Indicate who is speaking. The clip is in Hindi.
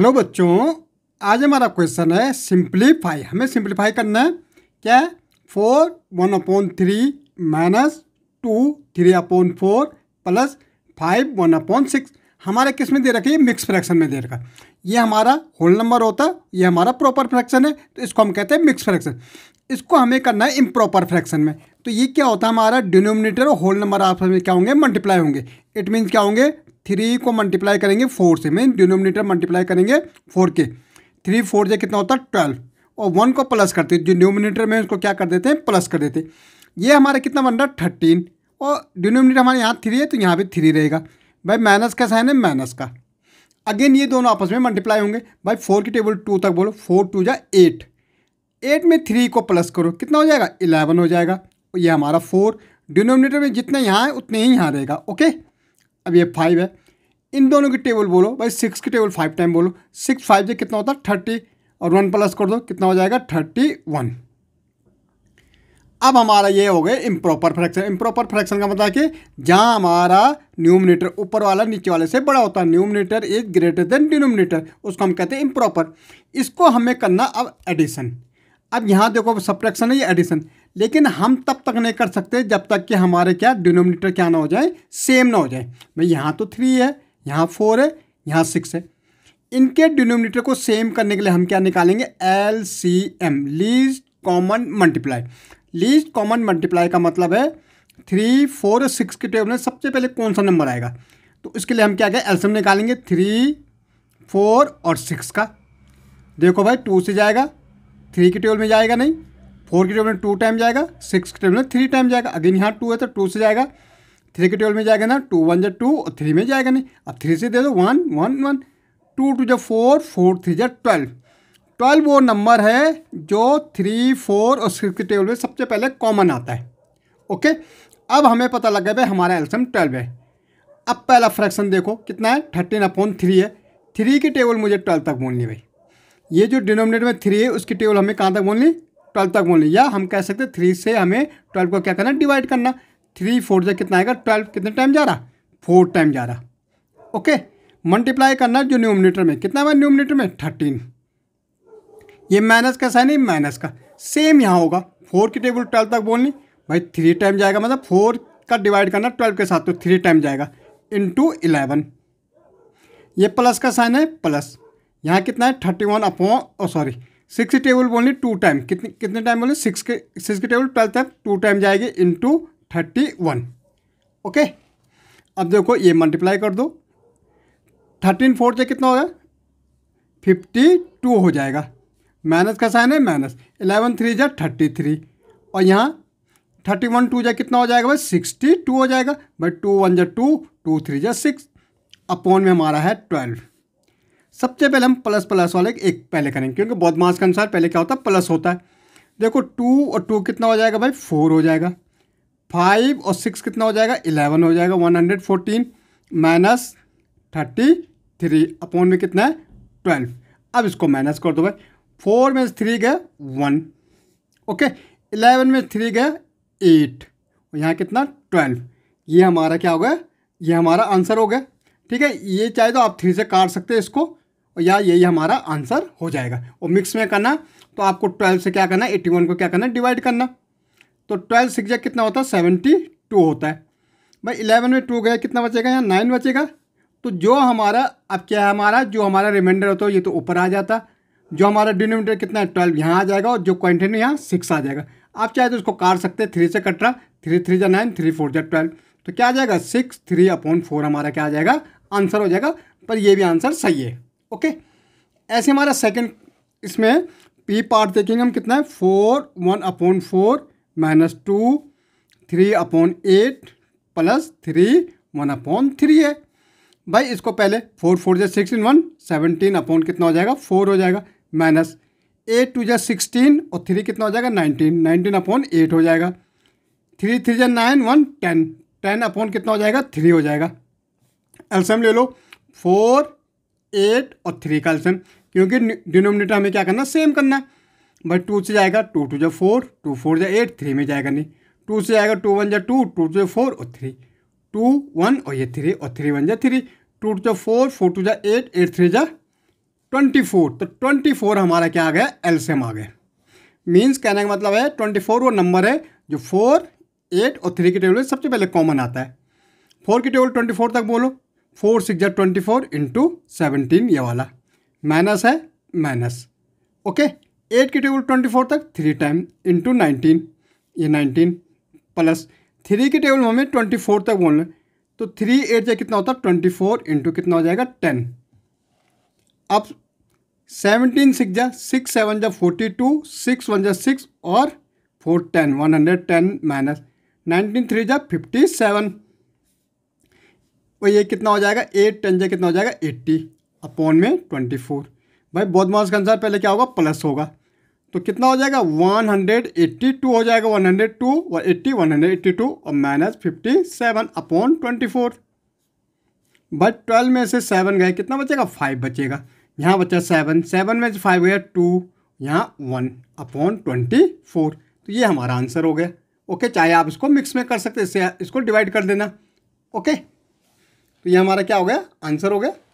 Speaker 1: हेलो बच्चों आज हमारा क्वेश्चन है सिंप्लीफाई हमें सिंप्लीफाई करना है क्या four one upon three minus two three upon four plus five one upon six हमारे किस में दे रखा है मिक्स फ्रैक्शन में दे रखा है ये हमारा होल नंबर होता है ये हमारा प्रॉपर फ्रैक्शन है तो इसको हम कहते हैं मिक्स फ्रैक्शन इसको हमें करना है इम्प्रॉपर फ्रैक्शन में तो ये क्या होता है हमारा डिनोमिनेटर और होल नंबर आपस में क्या होंगे मल्टीप्लाई होंगे इट मीन्स क्या होंगे थ्री को मल्टीप्लाई करेंगे फोर से मीन डिनोमिनेटर मल्टीप्लाई करेंगे फोर के थ्री फोर से कितना होता है ट्वेल्व और वन को प्लस करते हैं डिनोमिनेटर में उसको क्या कर देते हैं प्लस कर देते ये हमारा कितना बन रहा है थर्टीन और डिनोमिनेटर हमारे यहाँ थ्री है तो यहाँ भी थ्री रहेगा भाई माइनस का साइन है माइनस का अगेन ये दोनों आपस में मल्टीप्लाई होंगे भाई फोर की टेबल टू तक बोलो फोर टू या एट एट में थ्री को प्लस करो कितना हो जाएगा इलेवन हो जाएगा ये हमारा फोर डिनोमिनेटर में जितना यहाँ है उतने ही यहाँ रहेगा ओके अब ये फाइव है इन दोनों की टेबल बोलो भाई सिक्स की टेबल फाइव टाइम बोलो सिक्स फाइव से कितना होता है थर्टी और वन प्लस कर दो कितना हो जाएगा थर्टी वन अब हमारा ये हो गया इम्प्रॉपर फ्रैक्शन इम्प्रॉपर फ्रैक्शन का मतलब कि जहाँ हमारा न्यूमिनेटर ऊपर वाला नीचे वाले से बड़ा होता है numerator is greater than denominator उसको हम कहते हैं इम्प्रॉपर इसको हमें करना अब एडिशन अब यहाँ देखो सब्ट्रैक्शन है ये एडिशन लेकिन हम तब तक नहीं कर सकते जब तक कि हमारे क्या डिनोमिनेटर क्या ना हो जाए सेम ना हो जाए भाई यहाँ तो थ्री है यहाँ फोर है यहाँ सिक्स है इनके डिनोमिनेटर को सेम करने के लिए हम क्या निकालेंगे L C M least common multiply least common multiply का मतलब है थ्री फोर सिक्स के टेबल में सबसे पहले कौन सा नंबर आएगा तो इसके लिए हम क्या करें एल्सियम निकालेंगे थ्री फोर और सिक्स का देखो भाई टू से जाएगा थ्री के टेबल में जाएगा नहीं फोर के टेबल में टू टाइम जाएगा सिक्स के टेबल में थ्री टाइम जाएगा अगेन यहाँ टू है तो टू से जाएगा थ्री के टेबल में जाएगा ना टू वन जब टू और थ्री में जाएगा नहीं अब थ्री से दे दो one one one two two जब फोर फोर थ्री जब ट्वेल्व ट्वेल्व वो नंबर है जो थ्री फोर और सिक्स के टेबल में सबसे पहले कॉमन आता है ओके अब हमें पता लग गया भाई हमारा एल्सम ट्वेल्व है अब पहला फ्रैक्शन देखो कितना है थर्टीन अपॉन थ्री है थ्री की टेबल मुझे ट्वेल्व तक बोलनी भाई ये जो डिनोमिनेटर में थ्री है उसकी टेबल हमें कहाँ तक बोलनी ट्वेल्व तक बोल या हम कह सकते थ्री से हमें ट्वेल्व को क्या करना डिवाइड करना थ्री फोर से कितना आएगा ट्वेल्व कितने टाइम जा रहा फोर टाइम जा रहा ओके मल्टीप्लाई करना जो न्यूमिनेटर में कितना हुआ न्यूमिनेटर में थर्टीन ये माइनस का साइन है माइनस का सेम यहाँ होगा फोर की टेबल ट्वेल्व तक बोलनी भाई थ्री टाइम जाएगा मतलब फोर का डिवाइड करना ट्वेल्व के साथ तो थ्री टाइम जाएगा इंटू इलेवन ये प्लस का साइन है प्लस यहाँ कितना है thirty one upon sorry six की टेबल बोलनी टू टाइम कितने कितने टाइम बोलें सिक्स के सिक्स की टेबल ट्वेल्थ तक टू टाइम जाएगी इंटू थर्टी वन ओके अब देखो ये मल्टीप्लाई कर दो थर्टीन फोर से कितना होगा फिफ्टी टू हो जाएगा माइनस का साइन है माइनस इलेवन थ्री जा थर्टी थ्री और यहाँ थर्टी वन टू जा कितना हो जाएगा भाई सिक्सटी टू हो जाएगा भाई टू वन जा टू टू थ्री जा सिक्स अपॉन में हमारा है ट्वेल्व सबसे पहले हम प्लस प्लस वाले एक पहले करेंगे क्योंकि बहुत मास के अनुसार पहले क्या होता है प्लस होता है देखो टू और टू कितना हो जाएगा भाई फोर हो जाएगा फाइव और सिक्स कितना हो जाएगा इलेवन हो जाएगा one hundred fourteen minus thirty three upon में कितना है ट्वेल्व अब इसको माइनस कर दो भाई फोर में थ्री गए वन ओके इलेवन में थ्री गए एट और यहाँ कितना ट्वेल्व ये हमारा क्या हो गया ये हमारा आंसर हो गया ठीक है ये चाहे तो आप थ्री से काट सकते हैं इसको या यही हमारा आंसर हो जाएगा और मिक्स में करना तो आपको ट्वेल्व से क्या करना है एट्टी वन को क्या करना है डिवाइड करना तो ट्वेल्व सिक्स कितना होता है सेवेंटी टू होता है भाई इलेवन में टू गया कितना बचेगा यहाँ नाइन बचेगा तो जो हमारा अब क्या है हमारा जो हमारा रिमाइंडर होता है ये तो ऊपर आ जाता जो हमारा डिनोमीटर कितना है ट्वेल्व यहाँ आ जाएगा और जो क्वान्टिटी यहाँ सिक्स आ जाएगा आप चाहे तो उसको काट सकते हैं थ्री से कट रहा थ्री थ्री जै नाइन थ्री फोर जै ट्वेल्व तो क्या आ जाएगा सिक्स थ्री अपॉइंट फोर हमारा क्या आ जाएगा आंसर हो जाएगा पर ये भी आंसर सही है ओके ऐसे हमारा सेकेंड इसमें पी पार्ट देखेंगे हम कितना है four one upon four minus two three upon eight plus three one upon three है भाई इसको पहले फोर फोर जै सिक्सटीन वन सेवनटीन अपॉन कितना हो जाएगा फोर हो जाएगा माइनस एट टू जै सिक्सटीन और थ्री कितना हो जाएगा नाइनटीन नाइनटीन अपॉन एट हो जाएगा थ्री थ्री जै nine one ten ten upon कितना हो जाएगा थ्री हो जाएगा एल्सम ले लो फोर एट और थ्री का एल्सियम क्योंकि डिनोमिनेटर हमें क्या करना सेम करना है भाई टू से जाएगा टू टू जा फोर टू फोर जा एट थ्री में जाएगा नहीं टू से जाएगा टू वन जा टू टू टू जा फोर और थ्री टू वन और ये थ्री और थ्री वन जा थ्री टू टू जा फोर फोर टू जा एट एट थ्री जा ट्वेंटी फोर तो ट्वेंटी फोर हमारा क्या आ गया एल्सियम आ गया मीन्स कहने का मतलब है ट्वेंटी फोर वो नंबर है जो फोर एट और थ्री के टेबल में सबसे पहले कॉमन आता है फोर की टेबल ट्वेंटी फोर तक बोलो फोर सिक्स जै ट्वेंटी फोर इंटू सेवनटीन ये वाला माइनस है माइनस ओके एट की टेबल ट्वेंटी फोर तक थ्री टाइम इंटू नाइनटीन ये नाइनटीन प्लस थ्री की टेबल हमें ट्वेंटी फोर तक बोलना तो थ्री एट जाए कितना होता है ट्वेंटी फोर इंटू कितना हो जाएगा टेन अब सेवनटीन सिक्स जा सिक्स सेवन जा फोर्टी टू सिक्स वन जा सिक्स और four ten one hundred ten minus nineteen three जा फिफ्टी सेवन और ये कितना हो जाएगा एट टेन जे कितना हो जाएगा एट्टी अपॉन में ट्वेंटी फोर भाई बौद्धमास का आंसर पहले क्या होगा प्लस होगा तो कितना हो जाएगा वन हंड्रेड एट्टी टू हो जाएगा वन हंड्रेड टू और eighty one hundred eighty two और minus fifty seven upon twenty four भाई ट्वेल्व में से सेवन गए कितना बचेगा फाइव बचेगा यहाँ बचा सेवन सेवन में से फाइव गया टू यहाँ वन अपॉन ट्वेंटी फोर तो ये हमारा आंसर हो गया ओके चाहे आप इसको मिक्स में कर सकते इससे इसको डिवाइड कर देना ओके तो ये हमारा क्या हो गया आंसर हो गया